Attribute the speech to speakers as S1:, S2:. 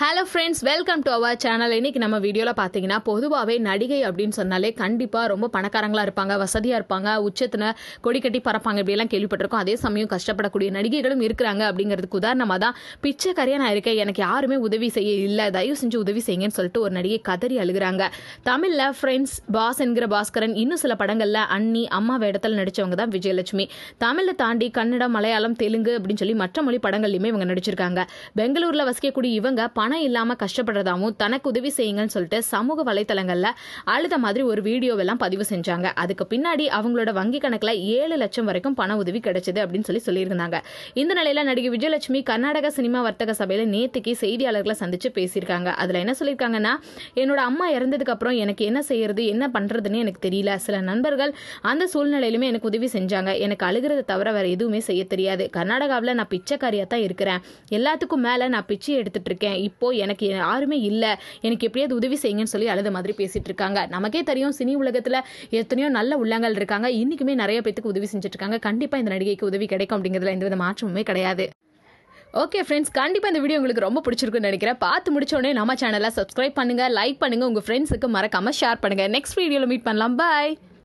S1: hello friends welcome to our channel இன்னைக்கு நம்ம வீடியோவில் பார்த்தீங்கன்னா பொதுவாகவே நடிகை அப்படின்னு சொன்னாலே கண்டிப்பாக ரொம்ப பணக்காரங்களாக இருப்பாங்க வசதியாக இருப்பாங்க உச்சத்தில் கொடி கட்டி பறப்பாங்க இப்படியெல்லாம் கேள்விப்பட்டிருக்கோம் அதே சமயம் கஷ்டப்படக்கூடிய நடிகைகளும் இருக்கிறாங்க அப்படிங்கிறதுக்கு உதாரணமாக தான் பிச்சைக்காரியாக நான் இருக்கேன் எனக்கு யாருமே உதவி செய்ய இல்லை தயவு செஞ்சு உதவி செய்யுங்கன்னு சொல்லிட்டு ஒரு நடிகை கதறி அழுகிறாங்க தமிழில் ஃப்ரெண்ட்ஸ் பாஸ் என்கிற பாஸ்கரன் இன்னும் சில படங்களில் அண்ணி அம்மா வேடத்தில் நடித்தவங்க தான் விஜயலட்சுமி தமிழை தாண்டி கன்னடம் மலையாளம் தெலுங்கு அப்படின்னு சொல்லி மற்ற மொழி படங்கள்லையுமே இவங்க நடிச்சிருக்காங்க பெங்களூரில் வசிக்கக்கூடிய இவங்க பணம் இல்லாமல் கஷ்டப்படுறதாவும் தனக்கு உதவி செய்யுங்கன்னு சொல்லிட்டு சமூக வலைதளங்களில் அழுத மாதிரி ஒரு வீடியோவெல்லாம் பதிவு செஞ்சாங்க அதுக்கு பின்னாடி அவங்களோட வங்கி கணக்கில் ஏழு லட்சம் வரைக்கும் பண உதவி கிடைச்சது அப்படின்னு சொல்லி சொல்லியிருந்தாங்க இந்த நிலையில் நடிகை விஜயலட்சுமி கர்நாடக சினிமா வர்த்தக சபையில் நேற்றுக்கு செய்தியாளர்களை சந்தித்து பேசியிருக்காங்க அதில் என்ன சொல்லியிருக்காங்கன்னா என்னோட அம்மா இறந்ததுக்கு அப்புறம் எனக்கு என்ன செய்யறது என்ன பண்ணுறதுன்னு எனக்கு தெரியல சில நண்பர்கள் அந்த சூழ்நிலையிலுமே எனக்கு உதவி செஞ்சாங்க எனக்கு அழுகிறத தவிர வேறு எதுவுமே செய்ய தெரியாது கர்நாடகாவில் நான் பிச்சைக்காரியாக தான் இருக்கிறேன் எல்லாத்துக்கும் மேலே நான் பிச்சை எடுத்துட்டு இருக்கேன் இப்போ எனக்கு யாருமே இல்லை எனக்கு எப்படியாவது உதவி செய்யுங்கன்னு சொல்லி அழுத மாதிரி பேசிட்டு இருக்காங்க நமக்கே தெரியும் சினி உலகத்தில் எத்தனையோ நல்ல உள்ளங்கள் இருக்காங்க இன்றைக்குமே நிறைய பேத்துக்கு உதவி செஞ்சுட்ருக்காங்க கண்டிப்பாக இந்த நடிகைக்கு உதவி கிடைக்கும் அப்படிங்கிறதுல எந்த வித மாற்றமுமே கிடையாது ஓகே ஃப்ரெண்ட்ஸ் கண்டிப்பாக இந்த வீடியோ உங்களுக்கு ரொம்ப பிடிச்சிருக்குன்னு நினைக்கிறேன் பார்த்து முடிச்சோடனே நம்ம சேனலை சப்ஸ்கிரைப் பண்ணுங்கள் லைக் பண்ணுங்கள் உங்கள் ஃப்ரெண்ட்ஸுக்கு மறக்காமல் ஷேர் பண்ணுங்கள் நெக்ஸ்ட் வீடியோவில் மீட் பண்ணலாம் பாய்